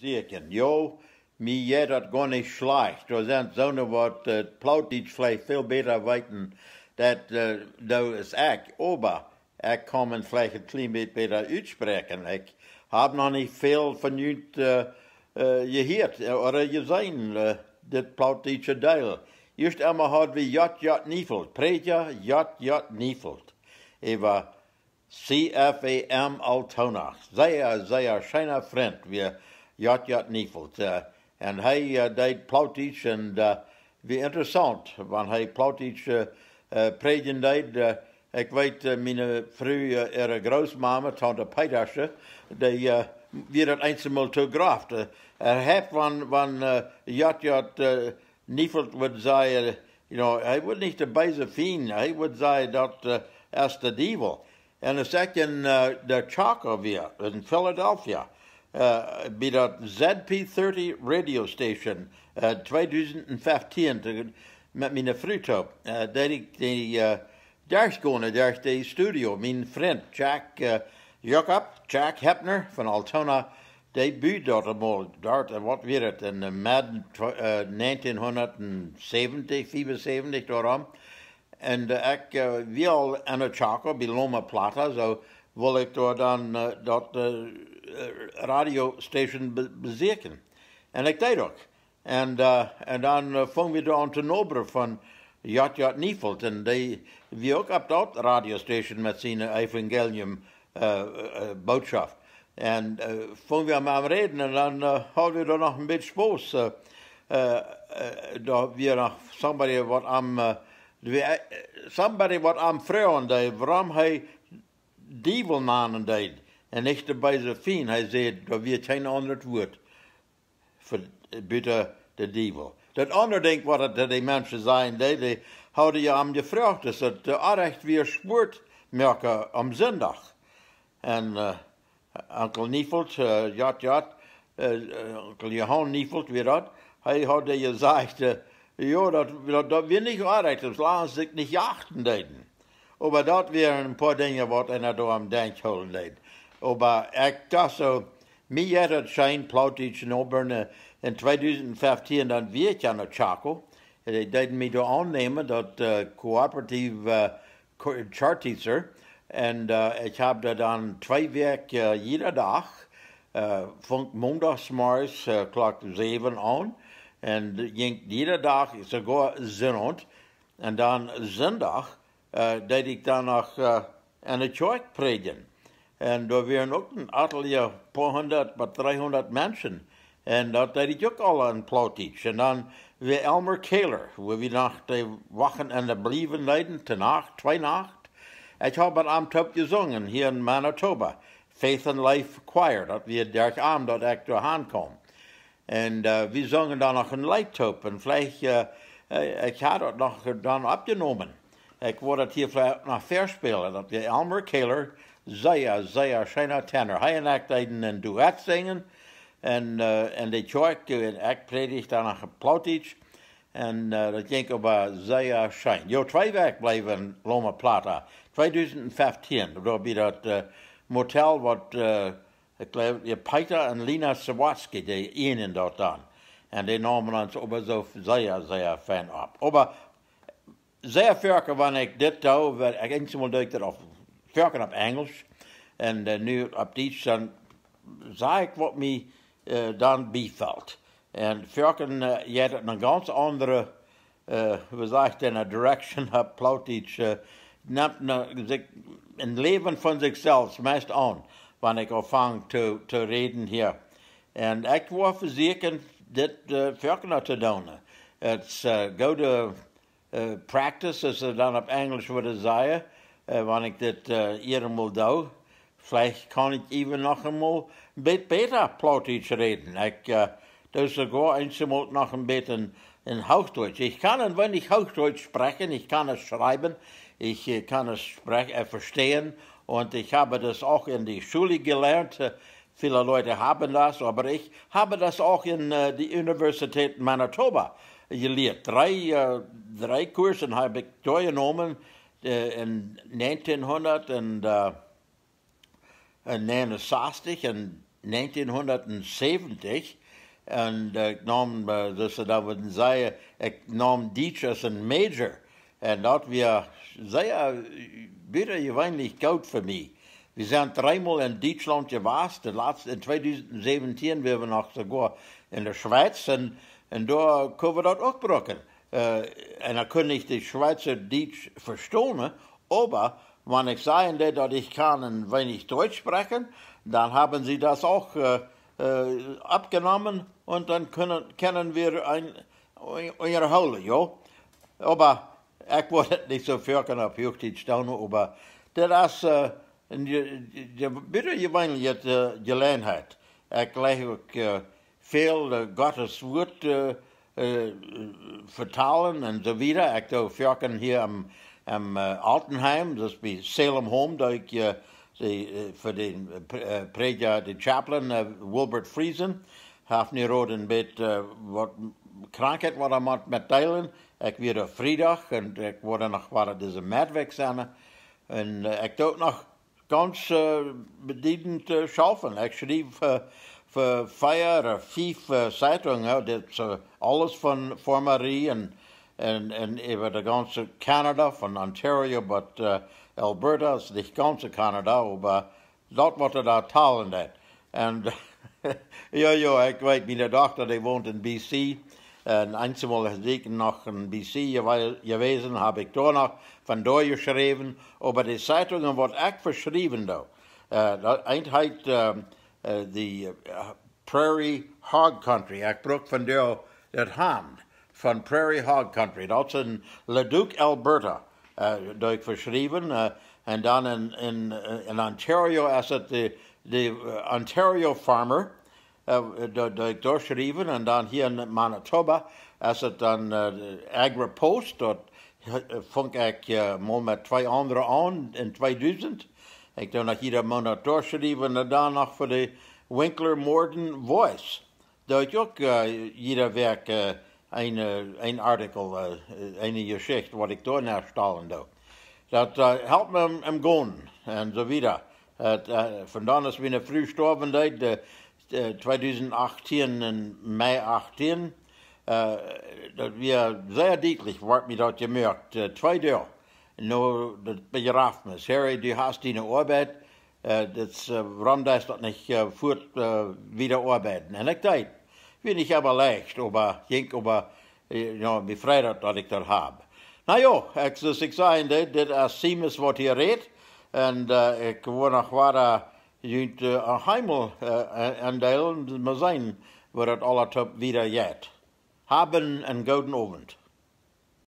sieken. Jo, mi jet hat gar nicht schlecht. Und dann so eine Wort, äh, plaut ich vielleicht viel besser weiten, dat äh, da ist ich, aber ich kann vielleicht ein klein bisschen besser aussprechen. Ich habe noch nicht viel von euch äh, äh, gehört äh, oder gesehen, äh, das plautische Teil. Just einmal hat wie Jot Jot Niefeld, Prediger Jot Jot Niefeld, Eva CFAM Altona. Sehr, sehr schöner Freund. Wir Jat Jat Nieveld. en hij deed plautisch en weer interessant, want hij plautisch uh, uh, preden deed. ik uh, weet, mijn vrouw, haar grootmama, tante Petersje, die weer het eenmaal toegraft. er heeft van, van Jat Jat Nieveld would say, you know, hij wordt niet de bijze fiend. Hij wordt zei dat uh, is de devil. En de zat in de Chaco weer in Philadelphia. Eh, bij dat ZP30 radiostation uh, 2015 te, met mijn vriend op. Eh, dat ik die, eh, gewoon daar de studio. Mijn vriend Jack Jacob, Jack Hepner van Altona, die buurt dat allemaal. Dat, wat weer het, in de midden 1970, 75 daarom. En ik uh, wil aan het chakken bij Loma Plata, zo wil ik door dan dat eh, radiostation be En ik deed ook. En, uh, en dan uh, eh, we aan te noberen van Jat Jat Niefeld. En die wie ook op dat radiostation met zijn evangelium uh, boodschap. En uh, vond we hem aan reden en dan uh, hadden we er nog een beetje spoos. Uh, uh, dat we nog somebody wat aan... Uh, somebody wat aan vrouwen deed, waarom hij dievelnamen deed. En echter bij Zophien, hij zei, dat we geen ander woord voor buiten de dievel. Dat andere ding wat dat die mensen zijn, die, die houden je aan je vraag, dus dat de aanrecht weer spoort merken om zondag. En uh, eh, onkel Niefelt, uh, eh, ja, jat, uh, eh, onkel Johan Niefelt, weer dat, hij had je gezegd, uh, ja, dat, dat, dat we niet aanrecht, dat laten zich niet jachten deden. Maar dat weer een paar dingen wat en dat door hem denkt houden deden. Ober Ektas, so mir hat schein plautig noberne in 2015 dan weet aan nou, het Chaco. En hij deed me door aannemen dat uh, coöperatieve uh, chartteacher. En uh, eh, ik heb dat dan twee weken uh, iedere dag. Uh, van maandagsmorgens uh, klok zeven aan. En ging iedere dag, is er gewoon zondag. En dan zondag uh, deed ik dan nog uh, aan het kerk en daar waren ook een aantal jaar, paar honderd, maar 300 mensen. En dat deed ik ook al een Plautitsch. En dan weer Elmer Kaler, waar we nacht wachten en de brieven leiden, te nacht, twee nacht. Ik heb een avond op gezongen hier in Manitoba. Faith and Life Choir, dat we daar Am, dat ik hand komen. En uh, eh, we zongen dan nog een liedtop. En vielleicht, uh, eh, ik had dat nog dan opgenomen. Ik wou dat hier naar verspelen, dat we Elmer Kaler Zaya, Zaya, Shaina, Tanner. Hij en ik deden een duet zingen. En, uh, en die in ik predikte aan een geplautisch. En uh, dat ging over Zaya Shine. Jo, twee weken bleven Loma Plata. 2015, dat bij dat uh, motel wat, uh, Peter en Lina Sawatsky, die in dat dan. En die namen ons over zo Zaya, Zaya fan op. Over Zaya vaak wanneer ik dit doe, werd ik eens dat ik werken op Engels. En uh, nu op Duits, dan zag ik wat mij uh, eh, dan bevalt. En werken, uh, eh, je een ganz andere, uh, we zeggen, een direction op Plautisch. Uh, neemt een, een leven van zichzelf meest aan, wanneer ik opvang te, te reden hier. En ik was verzekerd dit uh, te doen. Het uh, goede uh, practice, als ze dan op Engels willen zeggen. uh, äh, wanneer ik dit uh, äh, hier moet doen. Vielleicht kann ich eben noch einmal ein bisschen besser Plautisch reden. Ik, uh, dus sogar eenmaal nog een beetje in, in Hochdeutsch. Ich kann ein wenig ik Hochdeutsch sprechen, ich kann es schreiben, ich uh, äh, kan es sprech, uh, verstehen. Und ich habe das auch in die Schule gelernt. Viele Leute haben das, aber ich habe das auch in äh, die Universität Manitoba gelehrt. Drei, äh, drei Kursen habe ich teilgenommen. Eh, in 1969 eh, en 1970. En eh, ik nam, dus dat we zeggen, ik nam Dietz als een major. En dat was zeer, buitengewoonlijk koud voor mij. We zijn dreimal in Duitsland geweest. De in 2017 waren we nog in de Schweiz. En, en daar kunnen we dat ook Uh, äh, en dan kon ik de Schweizer Deutsch verstonen, aber wenn ich sagen dat dass ich kann ein wenig Deutsch sprechen, dann haben sie das auch uh, abgenommen und dann können, können wir ein, unterholen, ja. Aber ich wollte nicht so fürchten auf Hochdeutsch staunen, aber das ist bitte gewöhnliche Gelegenheit. Ich lege veel Gottes Wort Eh, vertalen en so wieder. Ich hier am, am äh, Altenheim, das bij Salem Home, daar ik äh, eh, eh, die, für den Prediger, Chaplain, Wilbert Friesen, half mir rood en bit wat krankheid wat er moet met delen. Ik weer op vrijdag en ik word nog waar deze medwerk zijn. En ik doe ook nog kans uh, bediend uh, schaffen. Ik schreef uh, für Feier, FIF, eh, Zeitung, ja, das uh, eh, alles von vor und, und, und über die ganze Kanada, von Ontario, but uh, Alberta, ist die ganze Kanada, aber dort wurde da Talent. Und ja, ja, ich weiß, meine Tochter, die wohnt in BC, und einmal hat sie noch in BC gewesen, habe ich da noch von da geschrieben, aber die Zeitungen wurden auch verschrieben, da. Uh, Einheit, uh, Uh, the uh, Prairie Hog Country. Ek broek van die het hand van Prairie Hog Country. Also in Leduc, Alberta, uh, duik verschreven. Uh, en dan in, uh, Ontario als het de, de uh, Ontario Farmer, uh, duik doorschreven. En dan hier in Manitoba als het dan uh, Agripost. Dat vond ik uh, met twee anderen aan in 2000. Ik doe nog iedere maand doorschrijven en dan nog voor de Winkler Morden Voice. Daar heb ook uh, eh, ieder werk uh, een, eh, een artikel, uh, een geschicht wat ik door naar stalen doe. Dat uh, helpt me hem gaan en zo wieder. Vandaar is mijn vroeg gestorven, 2018, in mei 18. dat wir sehr deutlich, was mir dort gemerkt, zwei Dinge. nur dat begraf me, Harry, die haast die Arbeit, arbeid, dat äh, warum das doch nicht äh, fort äh, wieder arbeiten? Und ik, dachte, bin ich aber leicht, aber ich aber, ja, wie Freitag, dat ik das heb. Nou ja, zeggen dat sage, das ist eh, Siemens, wat hier redet, en eh, ik woon nog waar Wara, eh, Junt een Heimel uh, en deel, maar zijn waar het alle top wieder jet. Haben een gouden avond.